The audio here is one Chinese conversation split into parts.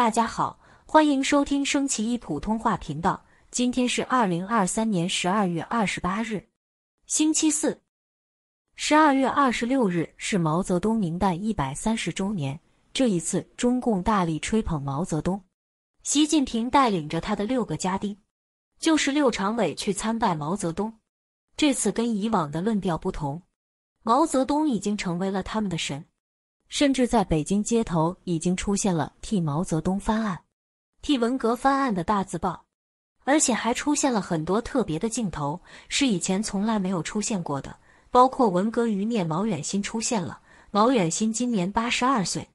大家好，欢迎收听升旗一普通话频道。今天是二零二三年十二月二十八日，星期四。十二月二十六日是毛泽东代一百三十周年，这一次中共大力吹捧毛泽东，习近平带领着他的六个家丁，就是六常委去参拜毛泽东。这次跟以往的论调不同，毛泽东已经成为了他们的神。甚至在北京街头已经出现了替毛泽东翻案、替文革翻案的大字报，而且还出现了很多特别的镜头，是以前从来没有出现过的。包括文革余孽毛远新出现了。毛远新今年八十二岁，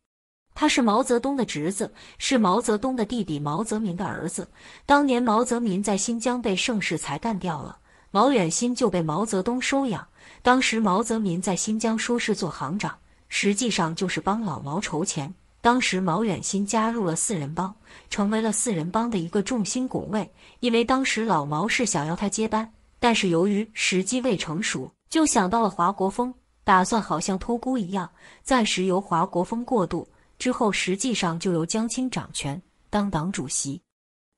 他是毛泽东的侄子，是毛泽东的弟弟毛泽民的儿子。当年毛泽民在新疆被盛世才干掉了，毛远新就被毛泽东收养。当时毛泽民在新疆说是做行长。实际上就是帮老毛筹钱。当时毛远新加入了四人帮，成为了四人帮的一个重心拱卫。因为当时老毛是想要他接班，但是由于时机未成熟，就想到了华国锋，打算好像托孤一样，暂时由华国锋过渡，之后实际上就由江青掌权当党主席，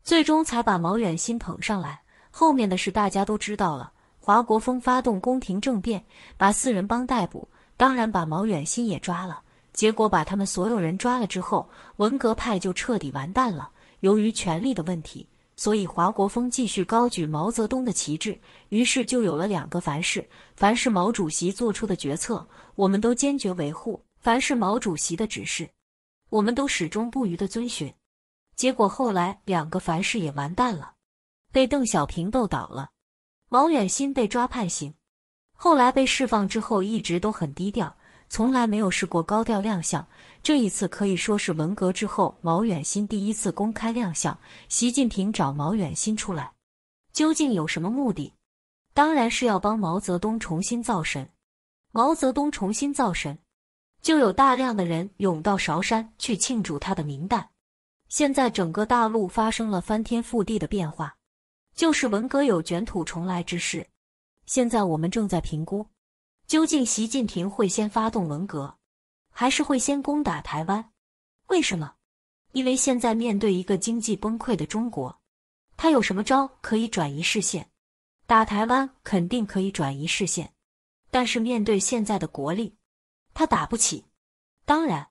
最终才把毛远新捧上来。后面的事大家都知道了，华国锋发动宫廷政变，把四人帮逮捕。当然，把毛远新也抓了，结果把他们所有人抓了之后，文革派就彻底完蛋了。由于权力的问题，所以华国锋继续高举毛泽东的旗帜，于是就有了两个凡是：凡是毛主席做出的决策，我们都坚决维护；凡是毛主席的指示，我们都始终不渝的遵循。结果后来两个凡是也完蛋了，被邓小平斗倒了，毛远新被抓判刑。后来被释放之后，一直都很低调，从来没有试过高调亮相。这一次可以说是文革之后毛远新第一次公开亮相。习近平找毛远新出来，究竟有什么目的？当然是要帮毛泽东重新造神。毛泽东重新造神，就有大量的人涌到韶山去庆祝他的名旦。现在整个大陆发生了翻天覆地的变化，就是文革有卷土重来之势。现在我们正在评估，究竟习近平会先发动文革，还是会先攻打台湾？为什么？因为现在面对一个经济崩溃的中国，他有什么招可以转移视线？打台湾肯定可以转移视线，但是面对现在的国力，他打不起。当然，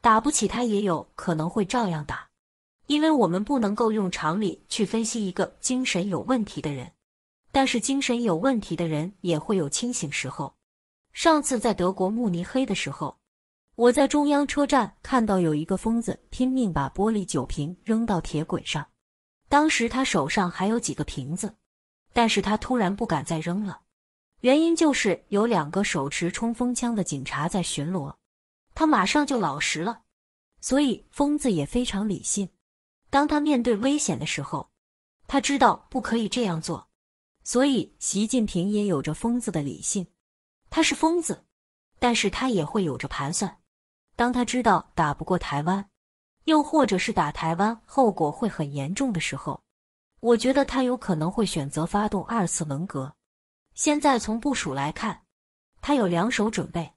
打不起他也有可能会照样打，因为我们不能够用常理去分析一个精神有问题的人。但是精神有问题的人也会有清醒时候。上次在德国慕尼黑的时候，我在中央车站看到有一个疯子拼命把玻璃酒瓶扔到铁轨上，当时他手上还有几个瓶子，但是他突然不敢再扔了，原因就是有两个手持冲锋枪的警察在巡逻，他马上就老实了。所以疯子也非常理性，当他面对危险的时候，他知道不可以这样做。所以，习近平也有着疯子的理性，他是疯子，但是他也会有着盘算。当他知道打不过台湾，又或者是打台湾后果会很严重的时候，我觉得他有可能会选择发动二次文革。现在从部署来看，他有两手准备，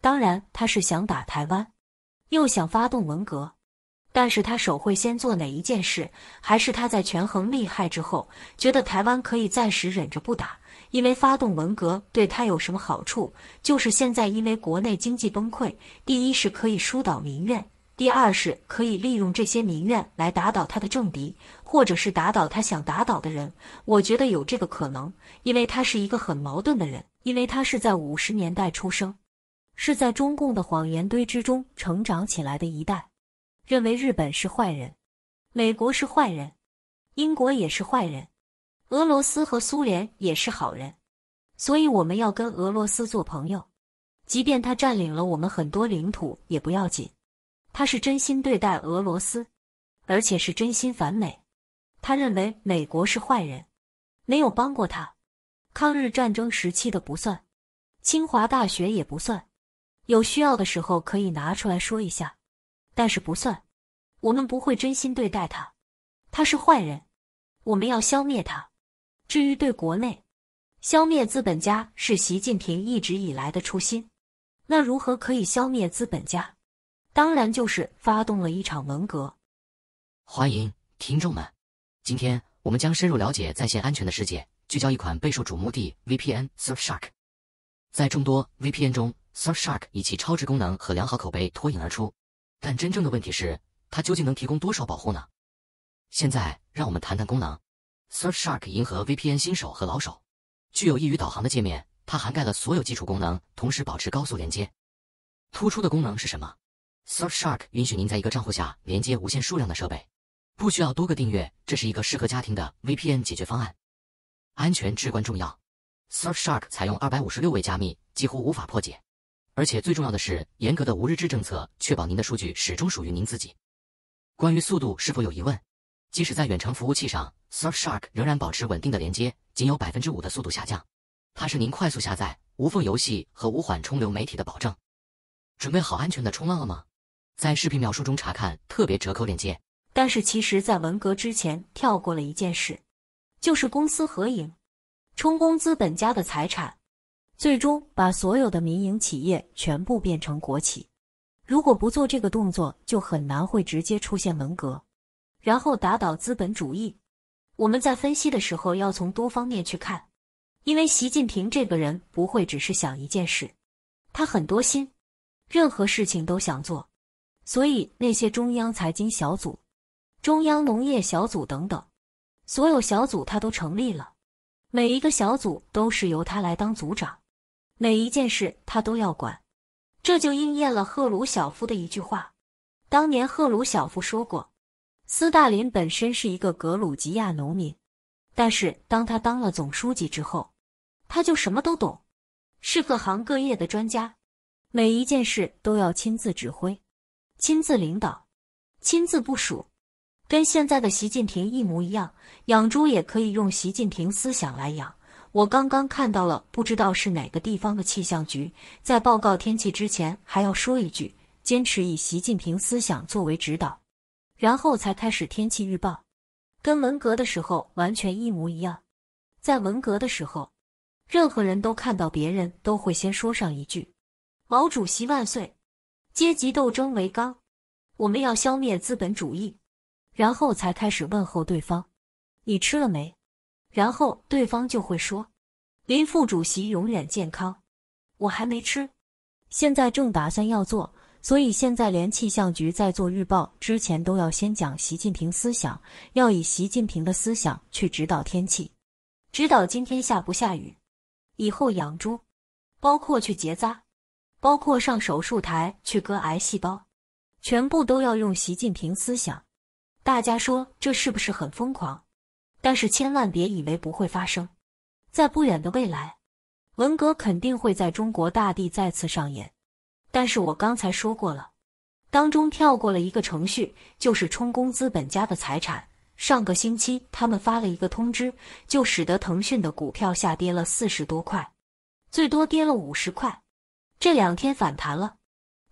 当然他是想打台湾，又想发动文革。但是他手会先做哪一件事？还是他在权衡利害之后，觉得台湾可以暂时忍着不打？因为发动文革对他有什么好处？就是现在因为国内经济崩溃，第一是可以疏导民怨，第二是可以利用这些民怨来打倒他的政敌，或者是打倒他想打倒的人。我觉得有这个可能，因为他是一个很矛盾的人，因为他是在五十年代出生，是在中共的谎言堆之中成长起来的一代。认为日本是坏人，美国是坏人，英国也是坏人，俄罗斯和苏联也是好人，所以我们要跟俄罗斯做朋友，即便他占领了我们很多领土也不要紧，他是真心对待俄罗斯，而且是真心反美。他认为美国是坏人，没有帮过他。抗日战争时期的不算，清华大学也不算，有需要的时候可以拿出来说一下。但是不算，我们不会真心对待他，他是坏人，我们要消灭他。至于对国内，消灭资本家是习近平一直以来的初心。那如何可以消灭资本家？当然就是发动了一场文革。欢迎听众们，今天我们将深入了解在线安全的世界，聚焦一款备受瞩目的 VPN Surfshark。在众多 VPN 中，Surfshark 以其超值功能和良好口碑脱颖而出。但真正的问题是，它究竟能提供多少保护呢？现在，让我们谈谈功能。Surfshark 迎合 VPN 新手和老手，具有易于导航的界面。它涵盖了所有基础功能，同时保持高速连接。突出的功能是什么？Surfshark 允许您在一个账户下连接无限数量的设备，不需要多个订阅。这是一个适合家庭的 VPN 解决方案。安全至关重要。Surfshark 采用二百五十六位加密，几乎无法破解。而且最重要的是，严格的无日志政策确保您的数据始终属于您自己。关于速度是否有疑问？即使在远程服务器上，Surfshark 仍然保持稳定的连接，仅有百分之五的速度下降。它是您快速下载、无缝游戏和无缓冲流媒体的保证。准备好安全的冲浪了吗？在视频描述中查看特别折扣链接。但是其实，在文革之前跳过了一件事，就是公私合营，充公资本家的财产。最终把所有的民营企业全部变成国企。如果不做这个动作，就很难会直接出现文革，然后打倒资本主义。我们在分析的时候要从多方面去看，因为习近平这个人不会只是想一件事，他很多心，任何事情都想做。所以那些中央财经小组、中央农业小组等等，所有小组他都成立了，每一个小组都是由他来当组长。每一件事他都要管，这就应验了赫鲁晓夫的一句话。当年赫鲁晓夫说过，斯大林本身是一个格鲁吉亚农民，但是当他当了总书记之后，他就什么都懂，是各行各业的专家，每一件事都要亲自指挥、亲自领导、亲自部署，跟现在的习近平一模一样。养猪也可以用习近平思想来养。我刚刚看到了，不知道是哪个地方的气象局，在报告天气之前还要说一句，坚持以习近平思想作为指导，然后才开始天气预报，跟文革的时候完全一模一样。在文革的时候，任何人都看到别人都会先说上一句：“毛主席万岁，阶级斗争为纲，我们要消灭资本主义。”然后才开始问候对方：“你吃了没？”然后对方就会说：“林副主席永远健康，我还没吃，现在正打算要做，所以现在连气象局在做预报之前都要先讲习近平思想，要以习近平的思想去指导天气，指导今天下不下雨，以后养猪，包括去结扎，包括上手术台去割癌细胞，全部都要用习近平思想。大家说这是不是很疯狂？”但是千万别以为不会发生在不远的未来，文革肯定会在中国大地再次上演。但是我刚才说过了，当中跳过了一个程序，就是充公资本家的财产。上个星期他们发了一个通知，就使得腾讯的股票下跌了四十多块，最多跌了五十块。这两天反弹了，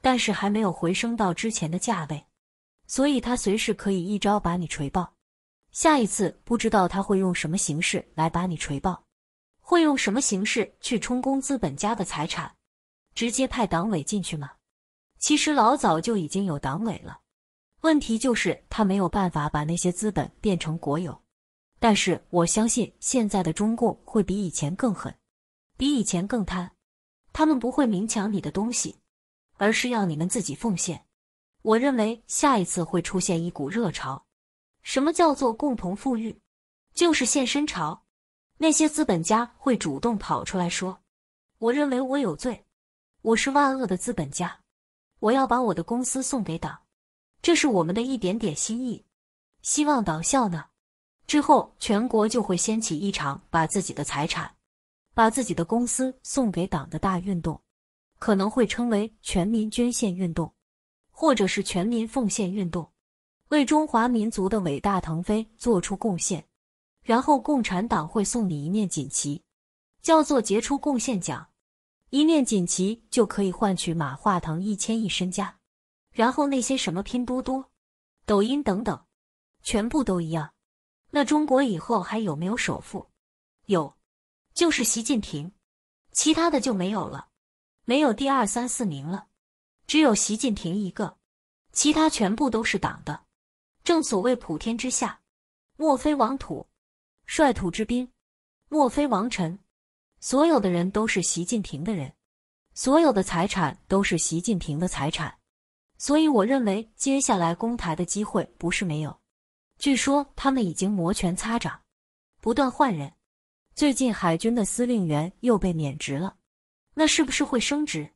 但是还没有回升到之前的价位，所以它随时可以一招把你锤爆。下一次不知道他会用什么形式来把你锤爆，会用什么形式去充公资本家的财产？直接派党委进去吗？其实老早就已经有党委了，问题就是他没有办法把那些资本变成国有。但是我相信现在的中共会比以前更狠，比以前更贪，他们不会明抢你的东西，而是要你们自己奉献。我认为下一次会出现一股热潮。什么叫做共同富裕？就是献身潮。那些资本家会主动跑出来说：“我认为我有罪，我是万恶的资本家，我要把我的公司送给党，这是我们的一点点心意，希望党笑呢。”之后，全国就会掀起一场把自己的财产、把自己的公司送给党的大运动，可能会称为“全民捐献运动”或者是“全民奉献运动”。为中华民族的伟大腾飞做出贡献，然后共产党会送你一面锦旗，叫做“杰出贡献奖”。一面锦旗就可以换取马化腾一千亿身家，然后那些什么拼多多、抖音等等，全部都一样。那中国以后还有没有首富？有，就是习近平，其他的就没有了，没有第二、三四名了，只有习近平一个，其他全部都是党的。正所谓普天之下，莫非王土；率土之滨，莫非王臣。所有的人都是习近平的人，所有的财产都是习近平的财产。所以，我认为接下来攻台的机会不是没有。据说他们已经摩拳擦掌，不断换人。最近海军的司令员又被免职了，那是不是会升职？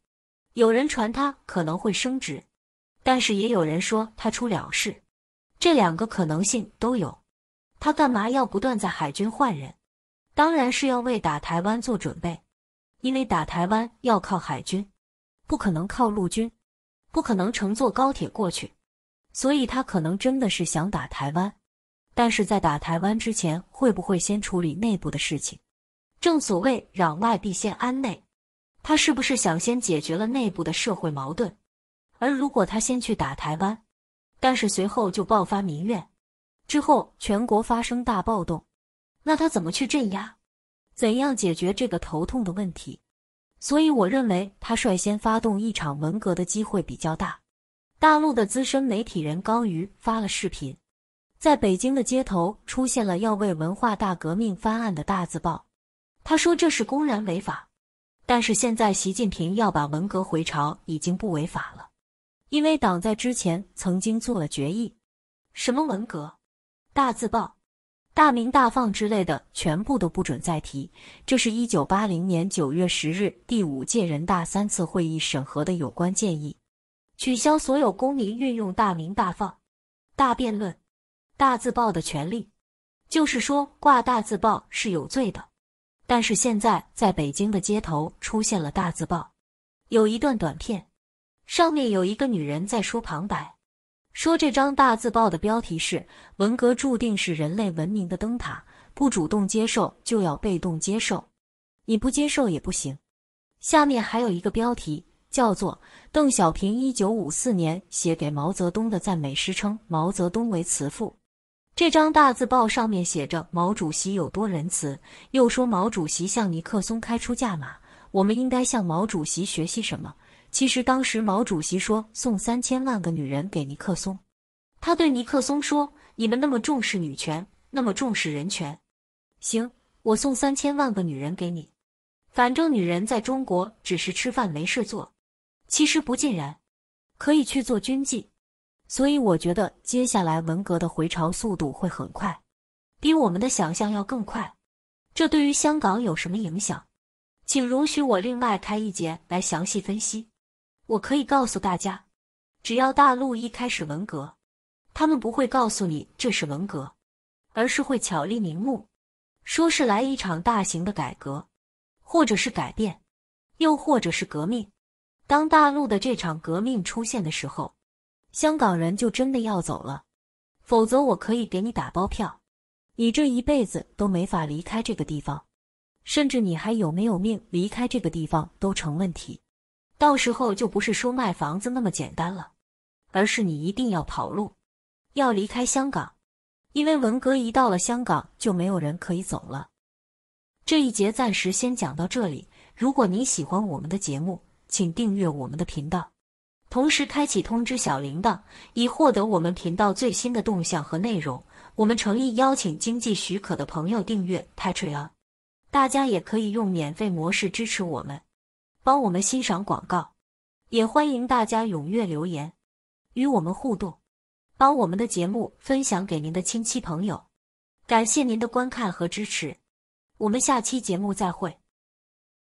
有人传他可能会升职，但是也有人说他出了事。这两个可能性都有，他干嘛要不断在海军换人？当然是要为打台湾做准备，因为打台湾要靠海军，不可能靠陆军，不可能乘坐高铁过去，所以他可能真的是想打台湾，但是在打台湾之前，会不会先处理内部的事情？正所谓攘外必先安内，他是不是想先解决了内部的社会矛盾？而如果他先去打台湾？但是随后就爆发民怨，之后全国发生大暴动，那他怎么去镇压？怎样解决这个头痛的问题？所以我认为他率先发动一场文革的机会比较大。大陆的资深媒体人高瑜发了视频，在北京的街头出现了要为文化大革命翻案的大字报，他说这是公然违法。但是现在习近平要把文革回潮，已经不违法了。因为党在之前曾经做了决议，什么文革、大字报、大明大放之类的，全部都不准再提。这是一九八零年九月十日第五届人大三次会议审核的有关建议，取消所有公民运用大明大放、大辩论、大字报的权利，就是说挂大字报是有罪的。但是现在在北京的街头出现了大字报，有一段短片。上面有一个女人在说旁白，说这张大字报的标题是“文革注定是人类文明的灯塔，不主动接受就要被动接受，你不接受也不行。”下面还有一个标题叫做“邓小平一九五四年写给毛泽东的赞美诗，称毛泽东为慈父。”这张大字报上面写着毛主席有多仁慈，又说毛主席向尼克松开出价码，我们应该向毛主席学习什么？其实当时毛主席说送三千万个女人给尼克松，他对尼克松说：“你们那么重视女权，那么重视人权，行，我送三千万个女人给你。反正女人在中国只是吃饭没事做。”其实不尽然，可以去做军妓。所以我觉得接下来文革的回潮速度会很快，比我们的想象要更快。这对于香港有什么影响？请容许我另外开一节来详细分析。我可以告诉大家，只要大陆一开始文革，他们不会告诉你这是文革，而是会巧立名目，说是来一场大型的改革，或者是改变，又或者是革命。当大陆的这场革命出现的时候，香港人就真的要走了。否则，我可以给你打包票，你这一辈子都没法离开这个地方，甚至你还有没有命离开这个地方都成问题。到时候就不是说卖房子那么简单了，而是你一定要跑路，要离开香港，因为文革一到了香港就没有人可以走了。这一节暂时先讲到这里。如果您喜欢我们的节目，请订阅我们的频道，同时开启通知小铃铛，以获得我们频道最新的动向和内容。我们诚意邀请经济许可的朋友订阅 Patreon，大家也可以用免费模式支持我们。帮我们欣赏广告，也欢迎大家踊跃留言，与我们互动，帮我们的节目分享给您的亲戚朋友。感谢您的观看和支持，我们下期节目再会。